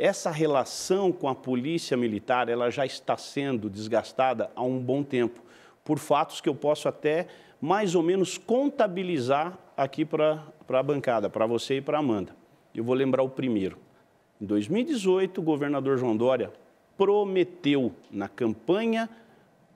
Essa relação com a polícia militar, ela já está sendo desgastada há um bom tempo, por fatos que eu posso até mais ou menos contabilizar aqui para a bancada, para você e para Amanda. Eu vou lembrar o primeiro. Em 2018, o governador João Dória prometeu na campanha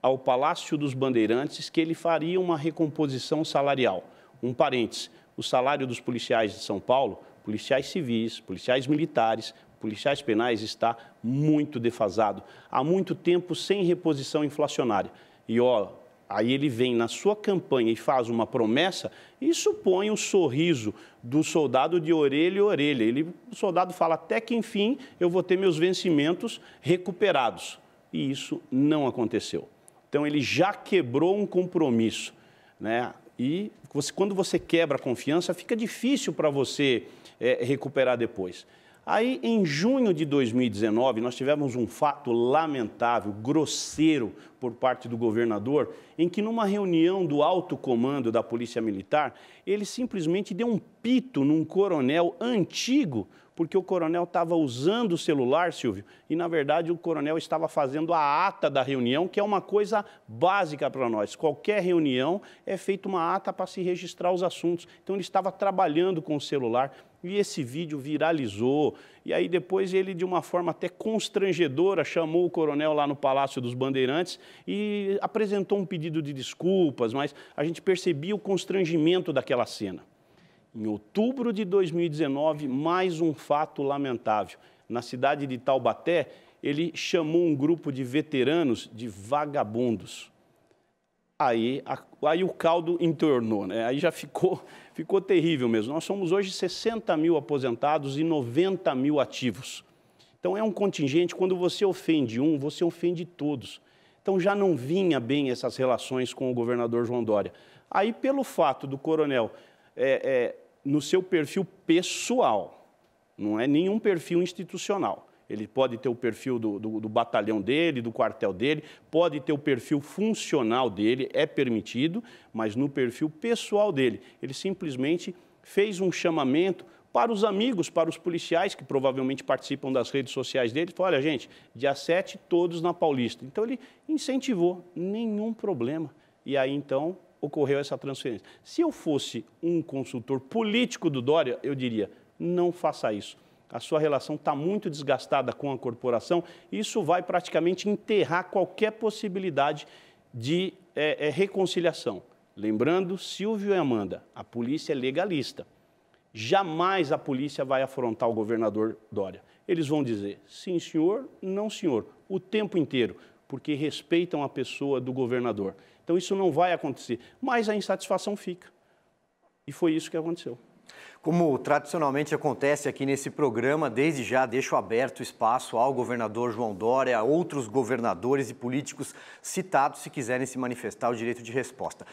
ao Palácio dos Bandeirantes que ele faria uma recomposição salarial. Um parênteses, o salário dos policiais de São Paulo, policiais civis, policiais militares, policiais penais está muito defasado, há muito tempo sem reposição inflacionária. E ó, aí ele vem na sua campanha e faz uma promessa, isso põe o sorriso do soldado de orelha em orelha. Ele, o soldado fala até que enfim eu vou ter meus vencimentos recuperados. E isso não aconteceu. Então ele já quebrou um compromisso, né? E você, quando você quebra a confiança, fica difícil para você é, recuperar depois. Aí, em junho de 2019, nós tivemos um fato lamentável, grosseiro, por parte do governador, em que, numa reunião do alto comando da Polícia Militar, ele simplesmente deu um pito num coronel antigo porque o coronel estava usando o celular, Silvio, e na verdade o coronel estava fazendo a ata da reunião, que é uma coisa básica para nós. Qualquer reunião é feita uma ata para se registrar os assuntos. Então ele estava trabalhando com o celular. E esse vídeo viralizou. E aí depois ele, de uma forma até constrangedora, chamou o coronel lá no Palácio dos Bandeirantes e apresentou um pedido de desculpas, mas a gente percebia o constrangimento daquela cena em outubro de 2019, mais um fato lamentável. Na cidade de Taubaté, ele chamou um grupo de veteranos de vagabundos. Aí, a, aí o caldo entornou, né? aí já ficou, ficou terrível mesmo. Nós somos hoje 60 mil aposentados e 90 mil ativos. Então é um contingente, quando você ofende um, você ofende todos. Então já não vinha bem essas relações com o governador João Dória. Aí, pelo fato do coronel é, é, no seu perfil pessoal, não é nenhum perfil institucional. Ele pode ter o perfil do, do, do, batalhão dele, do quartel dele, pode ter o perfil funcional dele, é permitido, mas no perfil pessoal dele. Ele simplesmente fez um chamamento para os amigos, para os policiais que provavelmente participam das redes sociais dele. Falou, olha, gente, dia 7, todos na Paulista. Então ele incentivou, nenhum problema. E aí então ocorreu essa transferência. Se eu fosse um consultor político do Dória, eu diria: não faça isso. A sua relação está muito desgastada com a corporação. Isso vai praticamente enterrar qualquer possibilidade de é, é, reconciliação. Lembrando, Silvio e Amanda, a polícia é legalista. Jamais a polícia vai afrontar o governador Dória. Eles vão dizer sim, senhor, não, senhor, o tempo inteiro porque respeitam a pessoa do governador. Então isso não vai acontecer, mas a insatisfação fica. E foi isso que aconteceu. Como tradicionalmente acontece aqui nesse programa, desde já deixo aberto espaço ao governador João Dória, a outros governadores e políticos citados, se quiserem se manifestar, o direito de resposta.